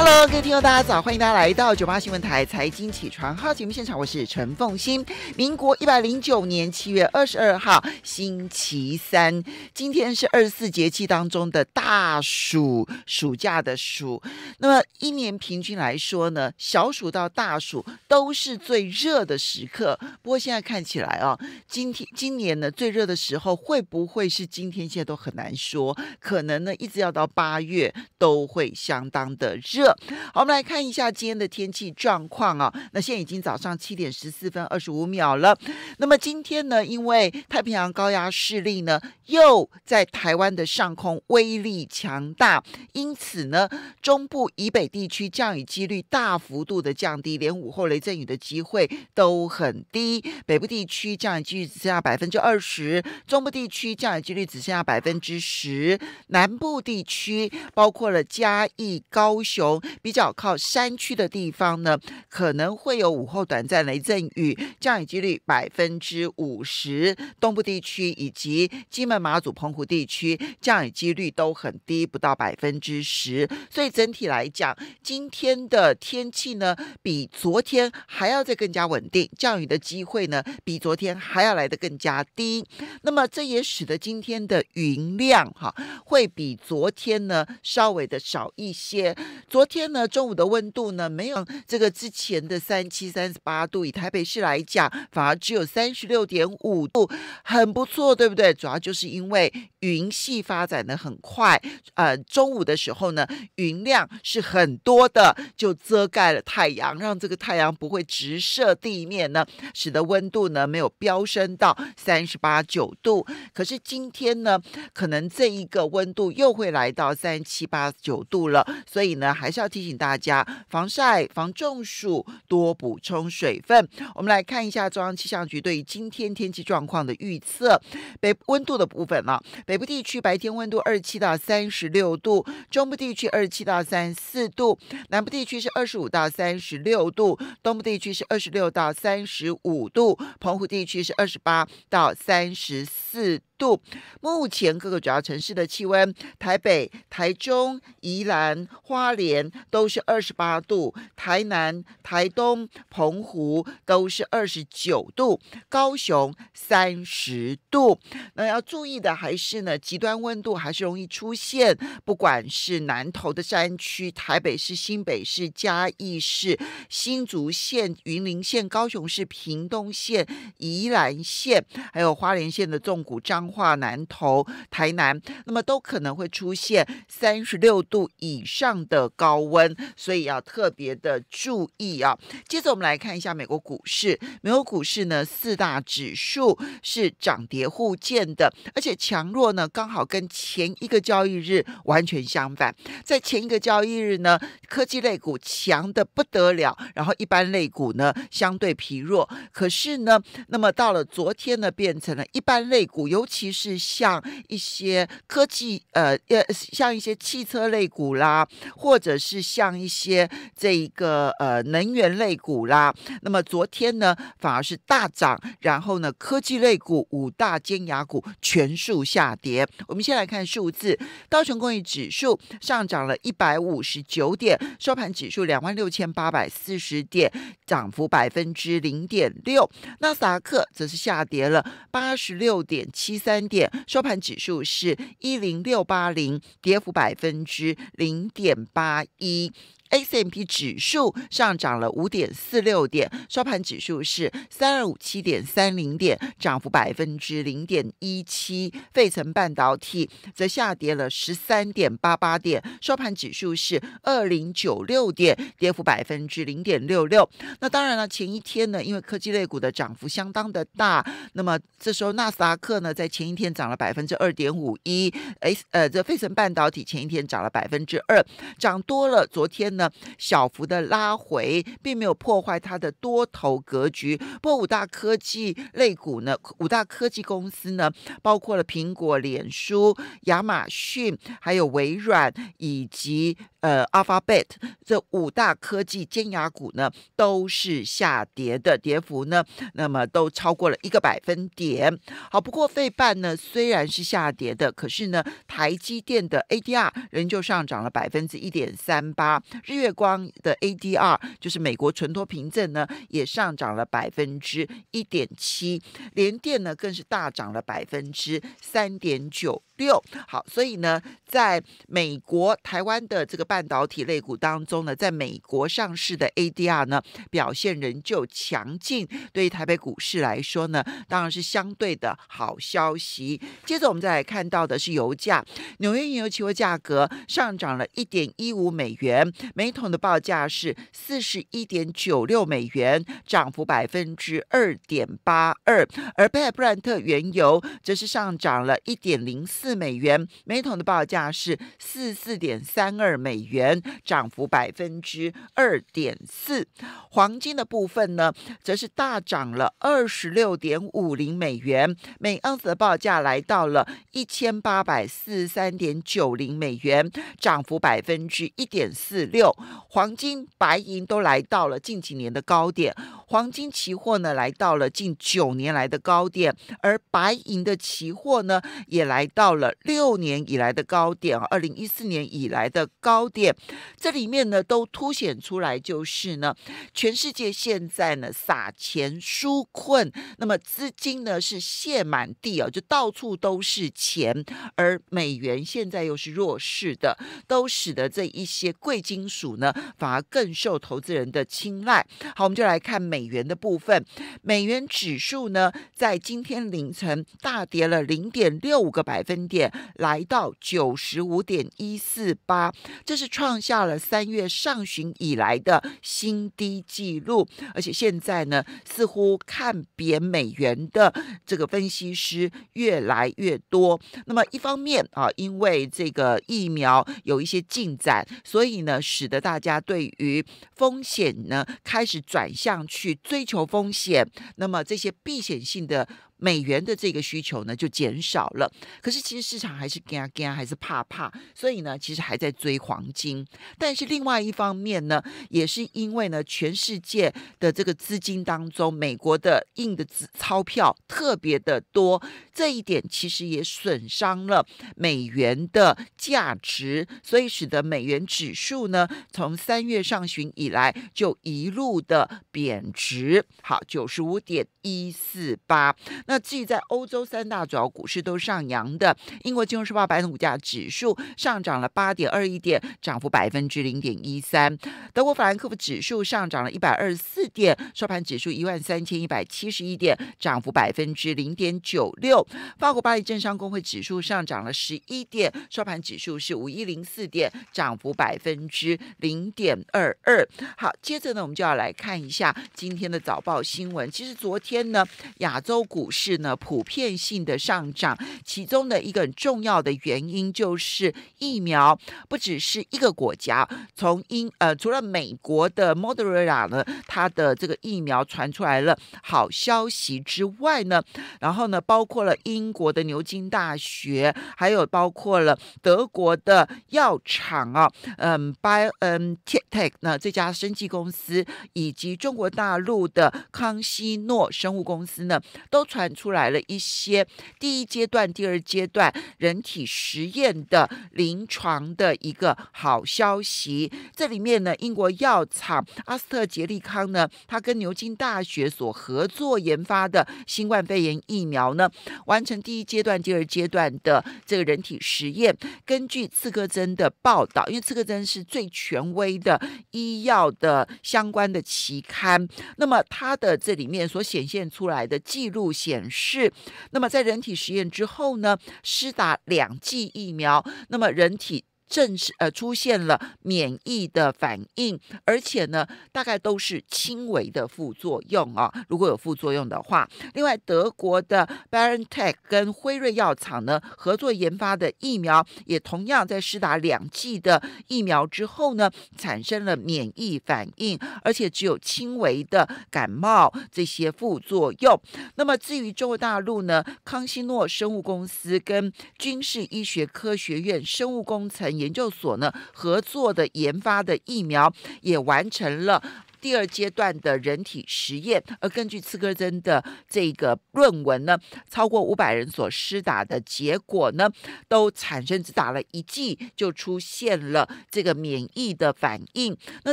Hello，各位听众，大家早，欢迎大家来到九八新闻台财经起床号节目现场，我是陈凤欣。民国一百零九年七月二十二号，星期三，今天是二十四节气当中的大暑，暑假的暑。那么一年平均来说呢，小暑到大暑都是最热的时刻。不过现在看起来啊，今天今年呢最热的时候会不会是今天？现在都很难说，可能呢一直要到八月都会相当的热。好，我们来看一下今天的天气状况啊。那现在已经早上七点十四分二十五秒了。那么今天呢，因为太平洋高压势力呢又在台湾的上空威力强大，因此呢，中部以北地区降雨几率大幅度的降低，连午后雷阵雨的机会都很低。北部地区降雨几率只剩下百分之二十，中部地区降雨几率只剩下百分之十，南部地区包括了嘉义、高雄。比较靠山区的地方呢，可能会有午后短暂雷阵雨，降雨几率百分之五十。东部地区以及金门、马祖、澎湖地区降雨几率都很低，不到百分之十。所以整体来讲，今天的天气呢，比昨天还要再更加稳定，降雨的机会呢，比昨天还要来得更加低。那么这也使得今天的云量哈，会比昨天呢稍微的少一些。昨天呢，中午的温度呢没有这个之前的三七三十八度，以台北市来讲，反而只有三十六点五度，很不错，对不对？主要就是因为云系发展的很快，呃，中午的时候呢，云量是很多的，就遮盖了太阳，让这个太阳不会直射地面呢，使得温度呢没有飙升到三十八九度。可是今天呢，可能这一个温度又会来到三七八九度了，所以呢，还是。要提醒大家防晒、防中暑，多补充水分。我们来看一下中央气象局对于今天天气状况的预测。北温度的部分呢，北部地区白天温度二十七到三十六度，中部地区二十七到三十四度，南部地区是二十五到三十六度，东部地区是二十六到三十五度，澎湖地区是二十八到三十四。度，目前各个主要城市的气温，台北、台中、宜兰、花莲都是二十八度，台南、台东、澎湖都是二十九度，高雄三十度。那要注意的还是呢，极端温度还是容易出现，不管是南投的山区、台北市、新北市、嘉义市、新竹县、云林县、高雄市、屏东县、宜兰县，还有花莲县的纵谷、张。化南投、台南，那么都可能会出现三十六度以上的高温，所以要特别的注意啊。接着我们来看一下美国股市，美国股市呢四大指数是涨跌互见的，而且强弱呢刚好跟前一个交易日完全相反。在前一个交易日呢，科技类股强的不得了，然后一般类股呢相对疲弱。可是呢，那么到了昨天呢，变成了一般类股，尤其其是像一些科技呃呃，像一些汽车类股啦，或者是像一些这一个呃能源类股啦，那么昨天呢反而是大涨，然后呢科技类股五大尖牙股全数下跌。我们先来看数字，道琼工业指数上涨了一百五十九点，收盘指数两万六千八百四十点，涨幅百分之零点六。那纳斯达克则是下跌了八十六点七三。三点收盘指数是一零六八零，跌幅百分之零点八一。S M P 指数上涨了五点四六点，收盘指数是三二五七点三零点，涨幅百分之零点一七。费城半导体则下跌了十三点八八点，收盘指数是二零九六点，跌幅百分之零点六六。那当然了，前一天呢，因为科技类股的涨幅相当的大，那么这时候纳斯达克呢，在前一天涨了百分之二点五一，哎呃，这费城半导体前一天涨了百分之二，涨多了，昨天。那小幅的拉回，并没有破坏它的多头格局。不过，五大科技类股呢，五大科技公司呢，包括了苹果、脸书、亚马逊、还有微软以及。呃，alphabet 这五大科技尖牙股呢，都是下跌的，跌幅呢，那么都超过了一个百分点。好，不过费半呢虽然是下跌的，可是呢，台积电的 ADR 仍旧上涨了百分之一点三八，日月光的 ADR 就是美国存托凭证呢，也上涨了百分之一点七，联电呢更是大涨了百分之三点九六。好，所以呢，在美国台湾的这个。半导体类股当中呢，在美国上市的 ADR 呢，表现仍旧强劲。对于台北股市来说呢，当然是相对的好消息。接着我们再来看到的是油价，纽约原油期货价格上涨了一点一五美元，每桶的报价是四十一点九六美元，涨幅百分之二点八二。而贝尔布兰特原油则是上涨了一点零四美元，每桶的报价是四四点三二美。元涨幅百分之二点四，黄金的部分呢，则是大涨了二十六点五零美元每盎司的报价来到了一千八百四十三点九零美元，涨幅百分之一点四六。黄金、白银都来到了近几年的高点，黄金期货呢来到了近九年来的高点，而白银的期货呢也来到了六年以来的高点，二零一四年以来的高。点，这里面呢都凸显出来，就是呢，全世界现在呢撒钱纾困，那么资金呢是泻满地啊，就到处都是钱，而美元现在又是弱势的，都使得这一些贵金属呢反而更受投资人的青睐。好，我们就来看美元的部分，美元指数呢在今天凌晨大跌了零点六五个百分点，来到九十五点一四八。这是创下了三月上旬以来的新低记录，而且现在呢，似乎看贬美元的这个分析师越来越多。那么，一方面啊，因为这个疫苗有一些进展，所以呢，使得大家对于风险呢开始转向去追求风险。那么，这些避险性的。美元的这个需求呢就减少了，可是其实市场还是干干还是怕怕，所以呢其实还在追黄金。但是另外一方面呢，也是因为呢全世界的这个资金当中，美国的印的纸钞票特别的多，这一点其实也损伤了美元的价值，所以使得美元指数呢从三月上旬以来就一路的贬值。好，九十五点一四八。那至于在欧洲三大主要股市都上扬的，英国金融时报白铜股价指数上涨了八点二一点，涨幅百分之零点一三；德国法兰克福指数上涨了一百二十四点，收盘指数一万三千一百七十一点，涨幅百分之零点九六；法国巴黎证商工会指数上涨了十一点，收盘指数是五一零四点，涨幅百分之零点二二。好，接着呢，我们就要来看一下今天的早报新闻。其实昨天呢，亚洲股。是呢，普遍性的上涨，其中的一个很重要的原因就是疫苗不只是一个国家，从英呃除了美国的 Moderna 呢，它的这个疫苗传出来了好消息之外呢，然后呢，包括了英国的牛津大学，还有包括了德国的药厂啊，嗯，b y 嗯 t c t e c 呢这家生技公司，以及中国大陆的康熙诺生物公司呢，都传。出来了一些第一阶段、第二阶段人体实验的临床的一个好消息。这里面呢，英国药厂阿斯特捷利康呢，它跟牛津大学所合作研发的新冠肺炎疫苗呢，完成第一阶段、第二阶段的这个人体实验。根据《刺客针》的报道，因为《刺客针》是最权威的医药的相关的期刊，那么它的这里面所显现出来的记录显。显示，那么在人体实验之后呢？施打两剂疫苗，那么人体。正是呃出现了免疫的反应，而且呢，大概都是轻微的副作用啊。如果有副作用的话，另外德国的 Biontech 跟辉瑞药厂呢合作研发的疫苗，也同样在施打两剂的疫苗之后呢，产生了免疫反应，而且只有轻微的感冒这些副作用。那么至于中国大陆呢，康希诺生物公司跟军事医学科学院生物工程。研究所呢合作的研发的疫苗也完成了第二阶段的人体实验，而根据茨科森的这个论文呢，超过五百人所施打的结果呢，都产生只打了一剂就出现了这个免疫的反应。那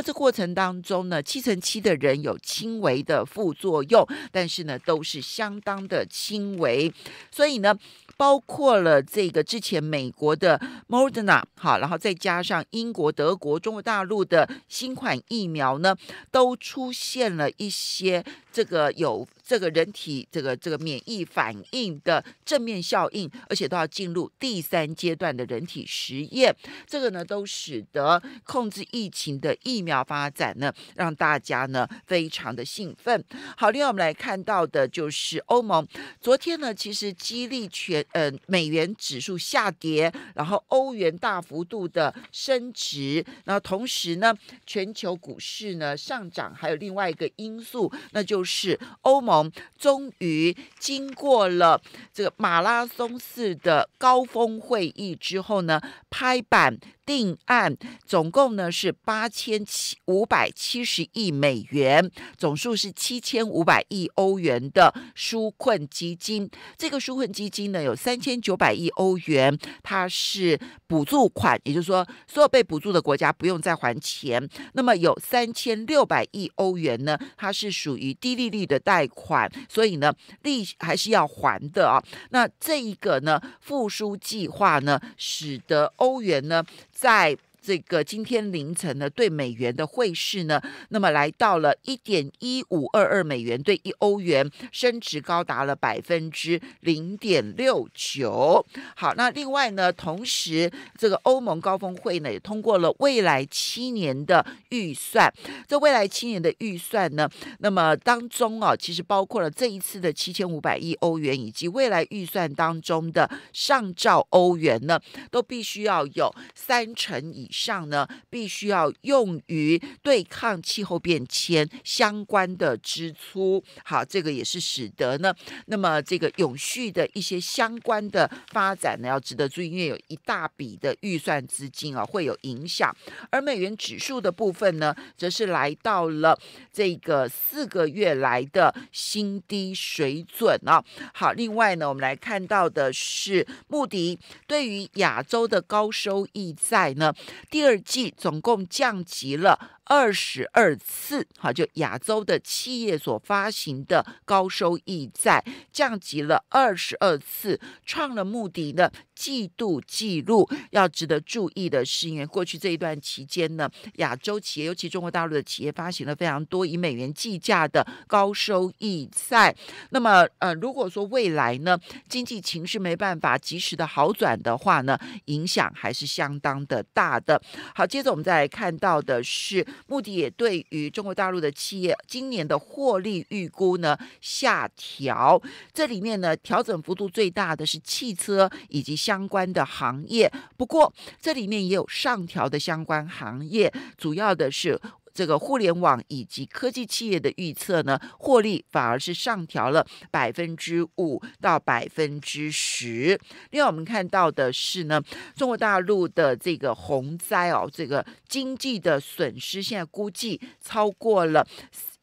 这过程当中呢，七成七的人有轻微的副作用，但是呢都是相当的轻微，所以呢。包括了这个之前美国的 Moderna，好，然后再加上英国、德国、中国大陆的新款疫苗呢，都出现了一些。这个有这个人体这个这个免疫反应的正面效应，而且都要进入第三阶段的人体实验，这个呢都使得控制疫情的疫苗发展呢让大家呢非常的兴奋。好，另外我们来看到的就是欧盟昨天呢其实激励全呃美元指数下跌，然后欧元大幅度的升值，那同时呢全球股市呢上涨，还有另外一个因素，那就。是欧盟终于经过了这个马拉松式的高峰会议之后呢，拍板定案，总共呢是八千七五百七十亿美元，总数是七千五百亿欧元的纾困基金。这个纾困基金呢，有三千九百亿欧元，它是补助款，也就是说，所有被补助的国家不用再还钱。那么有三千六百亿欧元呢，它是属于低。利率的贷款，所以呢，利还是要还的啊。那这一个呢，复苏计划呢，使得欧元呢，在。这个今天凌晨呢，对美元的汇市呢，那么来到了一点一五二二美元对一欧元，升值高达了百分之零点六九。好，那另外呢，同时这个欧盟高峰会呢，也通过了未来七年的预算。这未来七年的预算呢，那么当中啊，其实包括了这一次的七千五百亿欧元，以及未来预算当中的上兆欧元呢，都必须要有三成以。上呢，必须要用于对抗气候变迁相关的支出。好，这个也是使得呢，那么这个永续的一些相关的发展呢，要值得注意，因为有一大笔的预算资金啊，会有影响。而美元指数的部分呢，则是来到了这个四个月来的新低水准啊。好，另外呢，我们来看到的是穆迪对于亚洲的高收益债呢。第二季总共降级了。二十二次，好，就亚洲的企业所发行的高收益债降级了二十二次，创了穆迪的季度记录。要值得注意的是，因为过去这一段期间呢，亚洲企业，尤其中国大陆的企业，发行了非常多以美元计价的高收益债。那么，呃，如果说未来呢经济情势没办法及时的好转的话呢，影响还是相当的大的。好，接着我们再来看到的是。目的也对于中国大陆的企业，今年的获利预估呢下调。这里面呢调整幅度最大的是汽车以及相关的行业。不过这里面也有上调的相关行业，主要的是。这个互联网以及科技企业的预测呢，获利反而是上调了百分之五到百分之十。另外，我们看到的是呢，中国大陆的这个洪灾哦，这个经济的损失现在估计超过了。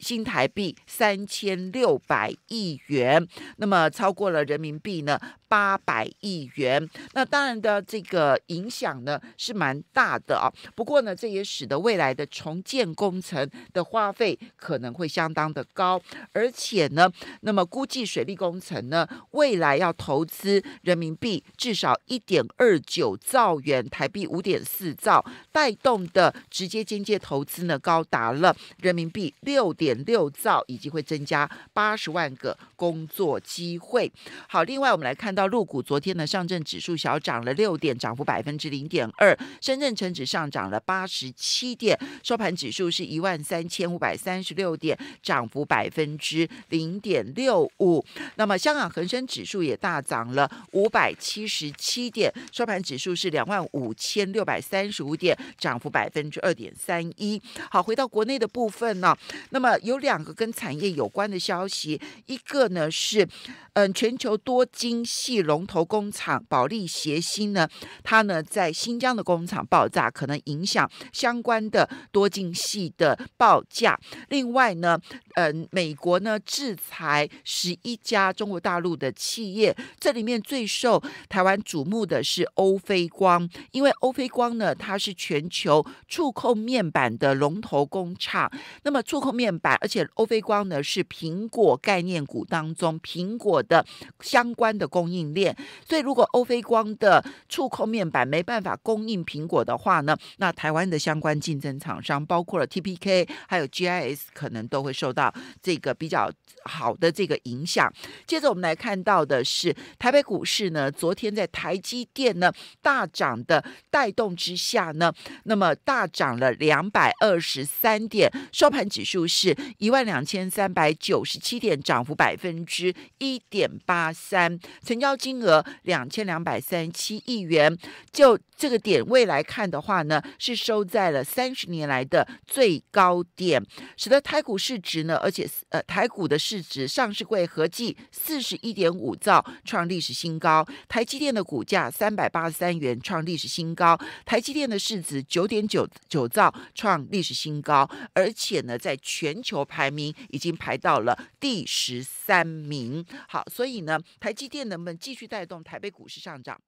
新台币三千六百亿元，那么超过了人民币呢八百亿元。那当然的，这个影响呢是蛮大的啊。不过呢，这也使得未来的重建工程的花费可能会相当的高，而且呢，那么估计水利工程呢未来要投资人民币至少一点二九兆元，台币五点四兆，带动的直接间接投资呢高达了人民币六点。六兆，以及会增加八十万个工作机会。好，另外我们来看到陆股，昨天的上证指数小涨了六点，涨幅百分之零点二；，深圳成指上涨了八十七点，收盘指数是一万三千五百三十六点，涨幅百分之零点六五。那么香港恒生指数也大涨了五百七十七点，收盘指数是两万五千六百三十五点，涨幅百分之二点三一。好，回到国内的部分呢，那么。有两个跟产业有关的消息，一个呢是。嗯，全球多晶系龙头工厂保利协鑫呢，它呢在新疆的工厂爆炸，可能影响相关的多晶系的报价。另外呢，嗯，美国呢制裁十一家中国大陆的企业，这里面最受台湾瞩目的是欧菲光，因为欧菲光呢它是全球触控面板的龙头工厂，那么触控面板，而且欧菲光呢是苹果概念股当中苹果。的相关的供应链，所以如果欧菲光的触控面板没办法供应苹果的话呢，那台湾的相关竞争厂商，包括了 TPK 还有 GIS，可能都会受到这个比较好的这个影响。接着我们来看到的是，台北股市呢，昨天在台积电呢大涨的带动之下呢，那么大涨了两百二十三点，收盘指数是一万两千三百九十七点，涨幅百分之一。点八三，成交金额两千两百三十七亿元。就这个点位来看的话呢，是收在了三十年来的最高点，使得台股市值呢，而且呃，台股的市值上市柜合计四十一点五兆，创历史新高。台积电的股价三百八十三元，创历史新高。台积电的市值九点九九兆，创历史新高。而且呢，在全球排名已经排到了第十三名。好。所以呢，台积电能不能继续带动台北股市上涨？